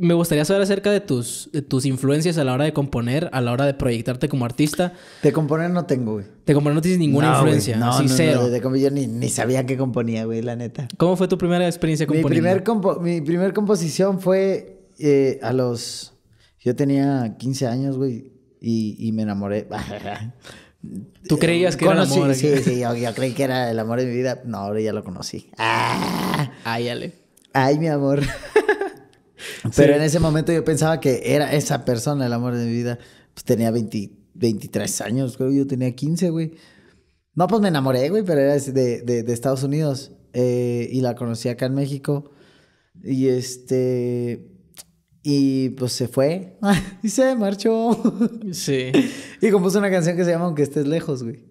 me gustaría saber acerca de tus, tus influencias a la hora de componer, a la hora de proyectarte como artista. De componer no tengo, güey. De componer no tienes ninguna influencia. Güey. No, No, yo ni, sabía que componía, güey, la neta. ¿Cómo fue tu primera experiencia componiendo? Mi primer, mi primer composición fue eh, a los... Yo tenía 15 años, güey, y, y me enamoré. ¿Tú creías que era el amor? Sí, sí, sí yo, yo, creí que era el amor de mi vida. No, ahora ya lo conocí. ¡Ah! Ay, ale. Ay, mi amor. Pero en ese momento yo pensaba que era esa persona el amor de mi vida. Pues tenía 23 años, creo yo tenía 15, güey. No, pues me enamoré, güey, pero era de, de, Estados Unidos. Eh, y la conocí acá en México. Y este. Y pues se fue. y se marchó. sí. Y compuso una canción que se llama Aunque estés lejos, güey.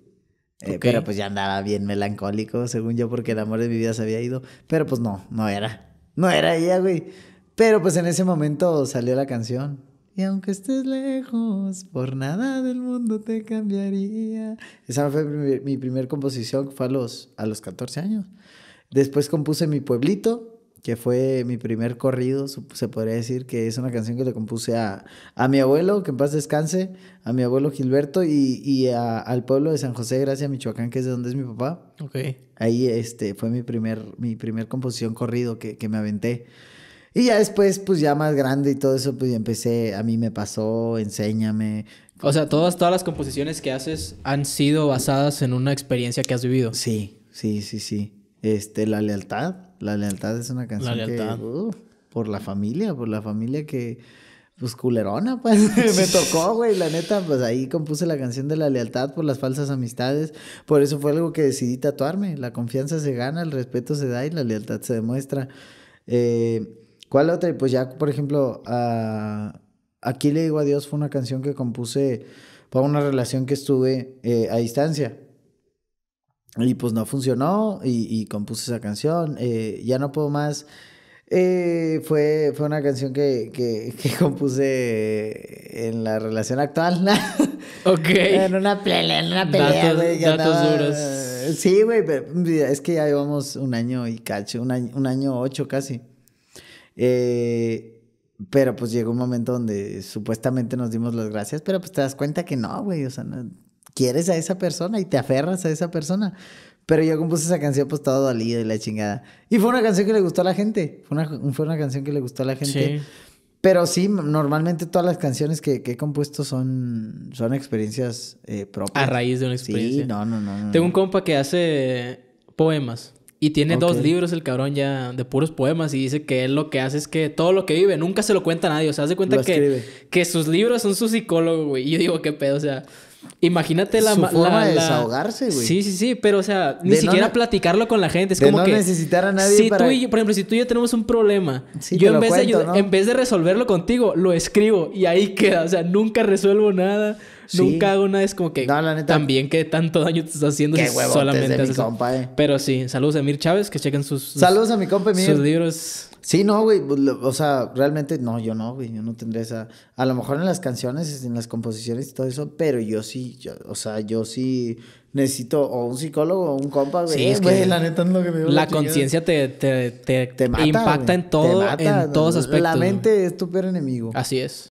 Eh, pero pues ya andaba bien melancólico, según yo, porque el amor de mi vida se había ido. Pero pues no, no era. No era ella, güey. Pero pues en ese momento salió la canción. Y aunque estés lejos, por nada del mundo te cambiaría. Esa fue mi, mi primer composición, fue a los, a los 14 años. Después compuse Mi Pueblito, que fue mi primer corrido, se podría decir que es una canción que le compuse a, mi abuelo, que en paz descanse, a mi abuelo Gilberto y, al pueblo de San José, gracias Michoacán, que es de donde es mi papá. Okay. Ahí este, fue mi primer, mi primer composición corrido que, que me aventé. Y ya después, pues ya más grande y todo eso, pues empecé, a mí me pasó, enséñame. O sea, todas, todas las composiciones que haces han sido basadas en una experiencia que has vivido. Sí, sí, sí, sí. Este, la lealtad, la lealtad es una canción lealtad. que... Uh, por la familia, por la familia que, pues culerona, pues me tocó, güey, la neta, pues ahí compuse la canción de la lealtad por las falsas amistades, por eso fue algo que decidí tatuarme, la confianza se gana, el respeto se da y la lealtad se demuestra. Eh, ¿Cuál otra? Pues ya, por ejemplo, Aquí le digo a fue una canción que compuse para una relación que estuve eh, a distancia. Y pues no funcionó y, compuse esa canción. Eh, ya no puedo más. Eh, fue, fue una canción que, compuse en la relación actual. ok. En una pelea, en Datos, duros. Sí, güey, es que ya llevamos un año y cacho, un año, un año ocho casi. Eh, pero pues llegó un momento donde supuestamente nos dimos las gracias, pero pues te das cuenta que no, güey, o sea, quieres a esa persona y te aferras a esa persona. Pero yo compuse esa canción pues todo dolido y la chingada. Y fue una canción que le gustó a la gente, fue una, canción que le gustó a la gente. Pero sí, normalmente todas las canciones que, he compuesto son, son experiencias eh, propias. A raíz de una experiencia. Sí, no, no, no. Tengo un compa que hace poemas. Y tiene dos libros el cabrón ya de puros poemas y dice que él lo que hace es que todo lo que vive nunca se lo cuenta a nadie. O sea, haz de cuenta que, que sus libros son su psicólogo, güey. Y yo digo, qué pedo, o sea... Imagínate la... Su forma desahogarse, güey. Sí, sí, sí, pero o sea, ni siquiera platicarlo con la gente. Es de como no que... necesitar a nadie si para... Tú y por ejemplo, si tú y yo tenemos un problema, yo en vez, de en vez de resolverlo contigo, lo escribo y ahí queda. O sea, nunca resuelvo nada, nunca hago nada. Es como que... No, También que tanto daño te estás haciendo Qué solamente... Eh. Pero sí, saludos a Emir Chávez, que chequen sus, Saludos a mi compa Sus libros Sí, no, güey. Pues, o sea, realmente no, yo no, güey. Yo no tendría esa. A lo mejor en las canciones, este, en las composiciones y todo eso, pero yo sí, o sea, yo sí necesito o un psicólogo o un compa, güey. Sí, güey, la neta es lo que me La conciencia te, te, te, mata, impacta en todo, en todos aspectos. La mente es tu peor enemigo. Así es.